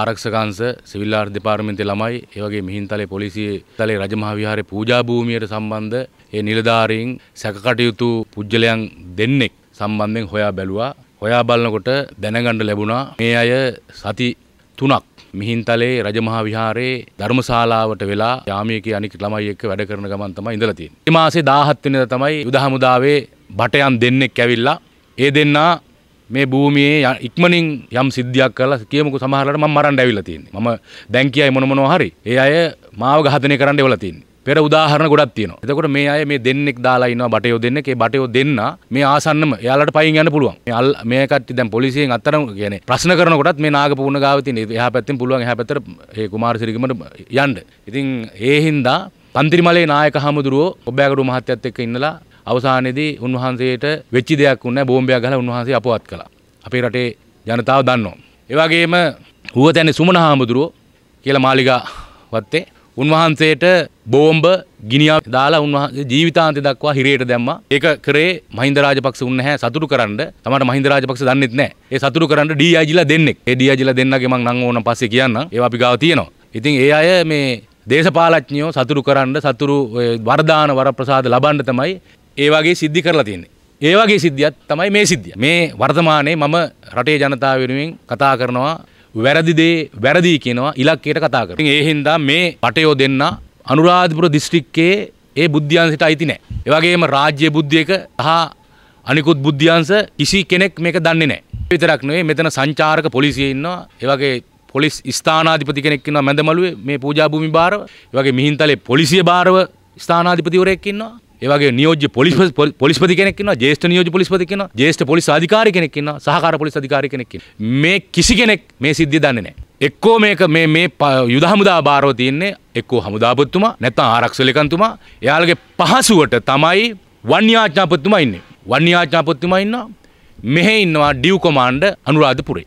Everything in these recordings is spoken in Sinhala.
ආරක්ෂකංශ සිවිල් ආරක්ෂක දෙපාර්තමේන්තුවේ ළමයි ඒ වගේ මිහින්තලේ පොලිසියේ තලේ රජමහා විහාරේ පූජා භූමියට සම්බන්ධ ඒ නිලධාරීන් සැකකටයුතු පුජ්‍යලයන් දෙන්නෙක් සම්බන්ධයෙන් හොයා බැලුවා. හොයා බලනකොට දැනගන්න ලැබුණා මේ අය සති තුනක් මිහින්තලේ රජමහා විහාරේ ධර්මශාලාවට වෙලා යාමියකේ අනික් ළමයි එක්ක වැඩ කරන ගමන් තමයි ඉඳලා තියෙන්නේ. මේ මාසේ 17 වෙනිදා තමයි යුද හමුදාවේ බටයන් දෙන්නෙක් ඇවිල්ලා ඒ දෙන්නා මේ භූමියේ ඉක්මනින් යම් සිද්ධියක් කරලා කියමුකෝ සමහරවිට මම මරන්න ඇවිල්ලා තියෙන්නේ. මම දැන් කියයි මොන මොනවා හරි. ඒ අය මාව ඝාතනය කරන්න එවලා තියෙන්නේ. පෙර උදාහරණ ගොඩක් තියෙනවා. එතකොට මේ අය මේ දෙන්නෙක් දාලා ඉනවා බටයෝ දෙන්නෙක්. ඒ බටයෝ දෙන්න මේ ආසන්නම එයාලට පයින් යන්න පුළුවන්. මේ අල් මේ කට්ටිය දැන් පොලිසියෙන් අත්තරම කියන්නේ ප්‍රශ්න කරන කොටත් මේ නාගපූර්ණ ගාව තියෙන එහා පැත්තෙන් පුළුවන් එහා පැත්තට ඒ කුමාරසිරිගමට යන්න. ඉතින් ඒ හින්දා පන්තිරිමලේ නායක හමුදුරුවෝ ඔබ්බෑගඩුව මහත්තයත් එක්ක ඉන්නලා අවසානයේදී උන්වහන්සේට වෙච්චි දෙයක් වුණා බෝම්බයක් ගහලා උන්වහන්සේ අපවත් කළා. අපේ රටේ ජනතාව දන්නවා. ඒ වගේම හුවතැන්නේ සුමන හාමුදුරුවෝ කියලා මාලිගා වත්තේ උන්වහන්සේට බෝම්බ ගිනියා දාලා උන්වහන්සේ ජීවිතාන්තය දක්වා හිරේට දැම්මා. ඒක කරේ මහින්ද රාජපක්ෂ උන්නේ නැහැ සතුටු කරන්න. තමාට මහින්ද රාජපක්ෂ දන්නෙත් නැහැ. ඒ සතුටු කරන්න ඩීආයිජිලා දෙන්නෙක්. ඒ ඩීආයිජිලා දෙන්නගේ මං නම් ඕනම් පස්සේ කියන්නම්. ඒවා අපි ගාව තියෙනවා. ඉතින් ඒ අය මේ දේශපාලඥයෝ සතුරු කරන්න සතුරු වරදාන වරප්‍රසාද ලබන්න තමයි ඒවාගේ සිද්ධි කරලා තියන්නේ. ඒවාගේ සිද්ධියත් තමයි මේ සිද්ධිය. මේ වර්තමානයේ මම රටේ ජනතාව වෙනුවෙන් කතා කරනවා වැරදි දේ වැරදි කියනවා ඉලක්කයට කතා කරනවා. ඉතින් ඒ හින්දා මේ පටයෝ දෙන්න අනුරාධපුර දිස්ත්‍රික්කයේ ඒ බුද්ධ්‍යංශයට අයිති නැහැ. ඒ වගේම රාජ්‍ය බුද්ධියක සහ අනිකුත් බුද්ධ්‍යංශ කිසි කෙනෙක් මේක දන්නේ නැහැ. විතරක් නෙවෙයි මෙතන සංචාරක පොලිසිය ඉන්නවා. ඒ වගේ පොලිස් ස්ථානාධිපති කෙනෙක් ඉන්නවා මැදමළුවේ මේ පූජා භූමි භාරව. ඒ වගේ මිහින්තලේ පොලිසිය භාරව ස්ථානාධිපතිවරයෙක් ඉන්නවා. ඒවගේ නියෝජ්‍ය පොලිස් පොලිස්පති කෙනෙක් ඉන්නවා ජේෂ්ඨ නියෝජ්‍ය පොලිස්පති කෙනා ජේෂ්ඨ පොලිස් අධිකාරී කෙනෙක් ඉන්නවා සහකාර පොලිස් අධිකාරී කෙනෙක් ඉන්නවා මේ කිසි කෙනෙක් මේ සිද්ධිය දන්නේ නැහැ එක්කෝ මේක මේ මේ යුද හමුදා බාරව තියෙන්නේ එක්කෝ හමුදාපතිතුමා නැත්නම් ආරක්ෂකලකන්තුමා එයාලගේ පහසුවට තමයි වන්‍යාඥාපතිතුමා ඉන්නේ වන්‍යාඥාපතිතුමා ඉන්නවා මෙහෙ ඉන්නවා ඩිව් කොමාන්ඩ අනුරාධපුරේ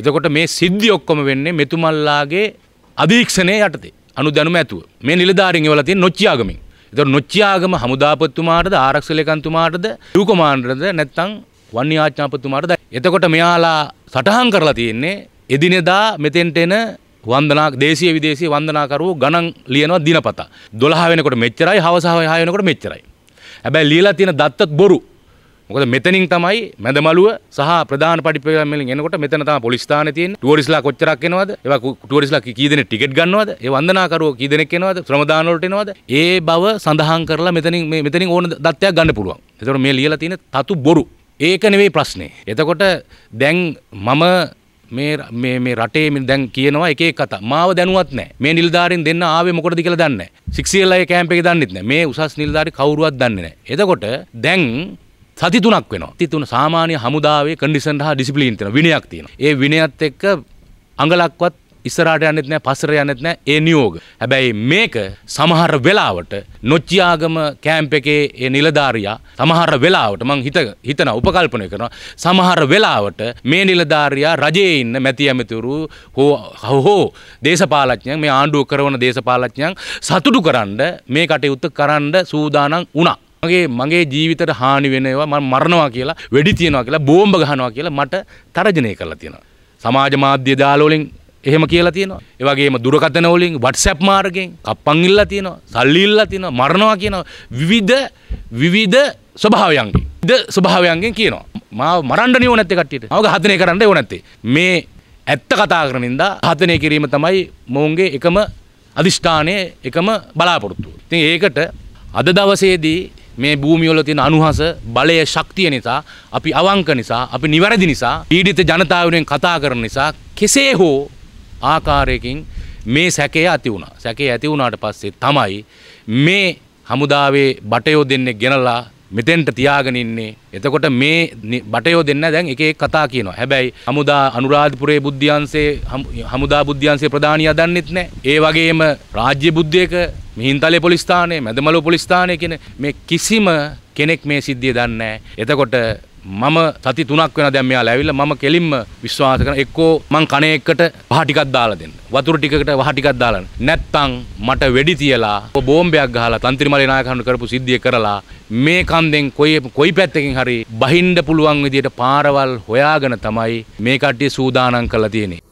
එතකොට මේ සිද්ධි ඔක්කොම වෙන්නේ මෙතුමල්ලාගේ අධීක්ෂණය යටතේ අනුදැනුම ඇතුව මේ නිලධාරීන් එවලා තියෙන නොච්චියාගමින් එතකොට නොච්චියාගම හමුදාපතිතුමාටද ආරක්ෂලේකම්තුමාටද ඩුකොමාන්ඩරද නැත්නම් වන්‍ය ආඥාපතිතුමාටද එතකොට මෙයාලා සටහන් කරලා තියෙන්නේ එදිනෙදා මෙතෙන්ට එන වන්දනා දේශීය විදේශීය වන්දනාකරුවෝ ගණන් ලියනවා දිනපතා 12 වෙනකොට මෙච්චරයි හවස 6 වෙනකොට මෙච්චරයි හැබැයි ලියලා තියෙන දත්තත් බොරු මොකද මෙතනින් තමයි මැදමලුව සහ ප්‍රධාන පඩිපෙළම් වලින් එනකොට මෙතන තමයි පොලිස් ස්ථානේ තියෙන්නේ. ටුවරිස්ලා කොච්චරක් එනවද? ඒවා ටුවරිස්ලා කී දෙනෙක් ටිකට් ගන්නවද? ඒ වන්දනාකරුවෝ කී දෙනෙක් එනවද? ශ්‍රමදාන වලට එනවද? ඒ බව සඳහන් කරලා මෙතනින් මේ මෙතනින් ඕන දත්තයක් ගන්න පුළුවන්. ඒතකොට මේ ලියලා තියෙන තතු බොරු. ඒක නෙවෙයි ප්‍රශ්නේ. එතකොට දැන් මම මේ මේ මේ රටේ මේ දැන් කියනවා එක එක කතා. මාව දැනුවත් නැහැ. මේ නිලධාරීන් දෙන්න ආවේ මොකටද කියලා දන්නේ නැහැ. 6LA කැම්ප් එකේ දන්නෙත් නැහැ. මේ උසස් නිලධාරි කවුරුවත් දන්නේ නැහැ. එතකොට දැන් සති තුනක් වෙනවා. සති තුන සාමාන්‍ය හමුදාවේ කන්ඩිෂන් හා ඩිසිප්ලින් තියෙනවා. විනයක් තියෙනවා. ඒ විනයත් එක්ක අඟලක්වත් ඉස්සරහට යන්නෙත් නැහැ පස්සර යන්නෙත් නැහැ ඒ නියෝග. හැබැයි මේක සමහර වෙලාවට නොච්චියාගම කැම්ප් එකේ ඒ නිලධාරියා සමහර වෙලාවට මං හිත හිතන උපකල්පනය කරනවා සමහර වෙලාවට මේ නිලධාරියා රජයේ ඉන්න මැති ඇමතිවරු හෝ හෝ දේශපාලඥයන් මේ ආණ්ඩුව කරන දේශපාලඥයන් සතුටු කරන්න මේ කටයුත්ත කරන්න සූදානම් වුණා. මගේ මගේ ජීවිතයට හානි වෙන ඒවා මම මරනවා කියලා වෙඩි තියනවා කියලා බෝම්බ ගහනවා කියලා මට තරජනය කරලා තියෙනවා. සමාජ මාධ්‍ය ජාල වලින් එහෙම කියලා තියෙනවා. ඒ වගේම දුරකථන වලින් WhatsApp මාර්ගයෙන් කප්පන් ඉල්ලලා තියෙනවා. සල්ලි ඉල්ලලා තියෙනවා. මරනවා කියනවා. විවිධ විවිධ ස්වභාවයන්ගෙන්. ද ස්වභාවයන්ගෙන් කියනවා. මාව මරන්න නියෝ නැත්තේ කට්ටියට. මාව ඝාතනය කරන්න ඕන නැත්තේ. මේ ඇත්ත කතා කරන ඉඳා ඝාතනය කිරීම තමයි මොවුන්ගේ එකම අදිෂ්ඨානයේ එකම බලාපොරොත්තුව. ඉතින් ඒකට අද දවසේදී මේ භූමියවල තියෙන අනුහස බලය ශක්තිය නිසා අපි අවංක නිසා අපි නිවැරදි නිසා පීඩිත ජනතාවුනෙන් කතා කරන නිසා කෙසේ හෝ ආකාරයකින් මේ සැකය ඇති වුණා. සැකේ ඇති වුණාට පස්සේ තමයි මේ හමුදාවේ බටයෝ දෙන්නේ ගෙනලා මෙතෙන්ට තියාගෙන ඉන්නේ. එතකොට මේ බටයෝ දෙන්න දැන් එක එක කතා කියනවා. හැබැයි හමුදා අනුරාධපුරයේ බුද්ධියංශයේ හමුදා බුද්ධියංශයේ ප්‍රධානියා දන්නෙත් නැහැ. ඒ වගේම රාජ්‍ය බුද්ධියක මිහින්තලේ පොලිස්ථානය මැදමලෝ පොලිස්ථානය කියන මේ කිසිම කෙනෙක් මේ සිද්ධිය දන්නේ එතකොට මම සති තුනක් වෙන දැන් මෙයාලා ඇවිල්ලා මම කෙලින්ම විශ්වාස කරන එක්කෝ මං කණේ එකට පහ ටිකක් දාලා දෙන්න. වතුර ටිකකට වහ ටිකක් දාලා. නැත්තම් මට වෙඩි තියලා බෝම්බයක් ගහලා තන්ත්‍රිමලේ නායකහඳු කරපු සිද්ධිය කරලා මේ කන්දෙන් කොයි කොයි පැත්තකින් හරි බහින්න පුළුවන් විදියට පාරවල් හොයාගෙන තමයි මේ කට්ටිය සූදානම් කරලා තියෙන්නේ.